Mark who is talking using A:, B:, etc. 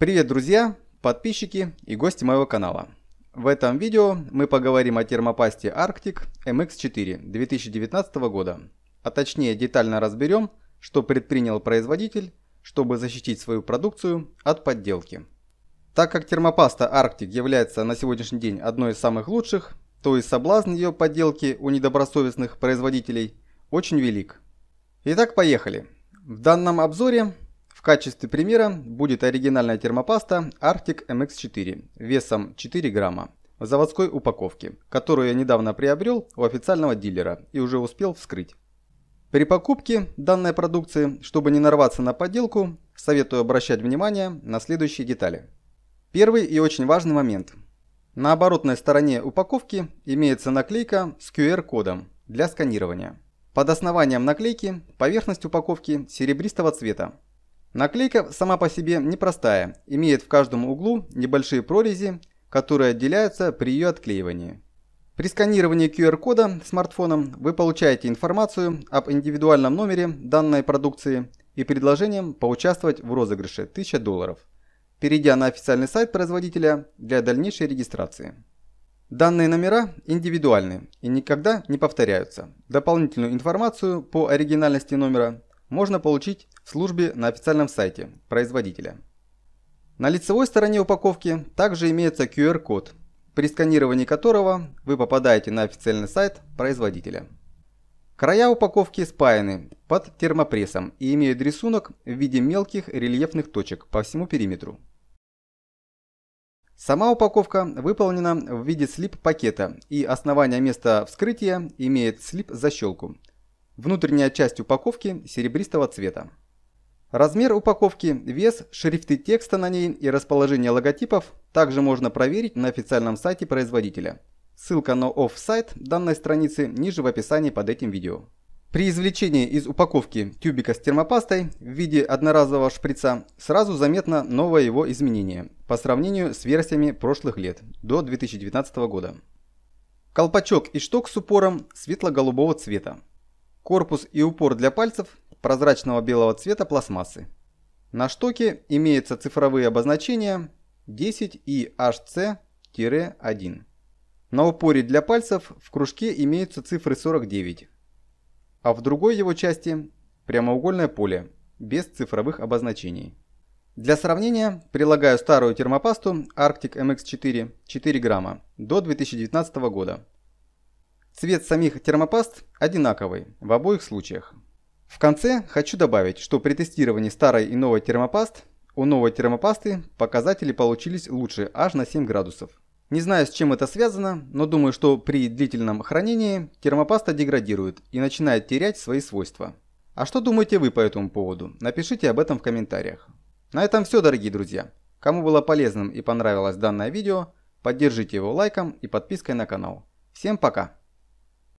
A: Привет, друзья, подписчики и гости моего канала. В этом видео мы поговорим о термопасте Arctic MX4 2019 года, а точнее детально разберем, что предпринял производитель, чтобы защитить свою продукцию от подделки. Так как термопаста Arctic является на сегодняшний день одной из самых лучших, то и соблазн ее подделки у недобросовестных производителей очень велик. Итак, поехали. В данном обзоре в качестве примера будет оригинальная термопаста Arctic MX4 весом 4 грамма в заводской упаковке, которую я недавно приобрел у официального дилера и уже успел вскрыть. При покупке данной продукции, чтобы не нарваться на подделку, советую обращать внимание на следующие детали. Первый и очень важный момент. На оборотной стороне упаковки имеется наклейка с QR-кодом для сканирования. Под основанием наклейки поверхность упаковки серебристого цвета, Наклейка сама по себе непростая, имеет в каждом углу небольшие прорези, которые отделяются при ее отклеивании. При сканировании QR-кода смартфоном вы получаете информацию об индивидуальном номере данной продукции и предложением поучаствовать в розыгрыше 1000 долларов, перейдя на официальный сайт производителя для дальнейшей регистрации. Данные номера индивидуальны и никогда не повторяются. Дополнительную информацию по оригинальности номера можно получить в службе на официальном сайте производителя. На лицевой стороне упаковки также имеется QR-код, при сканировании которого вы попадаете на официальный сайт производителя. Края упаковки спаяны под термопрессом и имеют рисунок в виде мелких рельефных точек по всему периметру. Сама упаковка выполнена в виде слип-пакета и основание места вскрытия имеет слип-защелку, Внутренняя часть упаковки серебристого цвета. Размер упаковки, вес, шрифты текста на ней и расположение логотипов также можно проверить на официальном сайте производителя. Ссылка на офсайт данной страницы ниже в описании под этим видео. При извлечении из упаковки тюбика с термопастой в виде одноразового шприца сразу заметно новое его изменение по сравнению с версиями прошлых лет до 2019 года. Колпачок и шток с упором светло-голубого цвета. Корпус и упор для пальцев прозрачного белого цвета пластмассы. На штоке имеются цифровые обозначения 10 и HC-1. На упоре для пальцев в кружке имеются цифры 49, а в другой его части прямоугольное поле без цифровых обозначений. Для сравнения прилагаю старую термопасту Arctic MX4 4 грамма до 2019 года Цвет самих термопаст одинаковый в обоих случаях. В конце хочу добавить, что при тестировании старой и новой термопаст у новой термопасты показатели получились лучше аж на 7 градусов. Не знаю, с чем это связано, но думаю, что при длительном хранении термопаста деградирует и начинает терять свои свойства. А что думаете вы по этому поводу? Напишите об этом в комментариях. На этом все, дорогие друзья. Кому было полезным и понравилось данное видео, поддержите его лайком и подпиской на канал. Всем пока!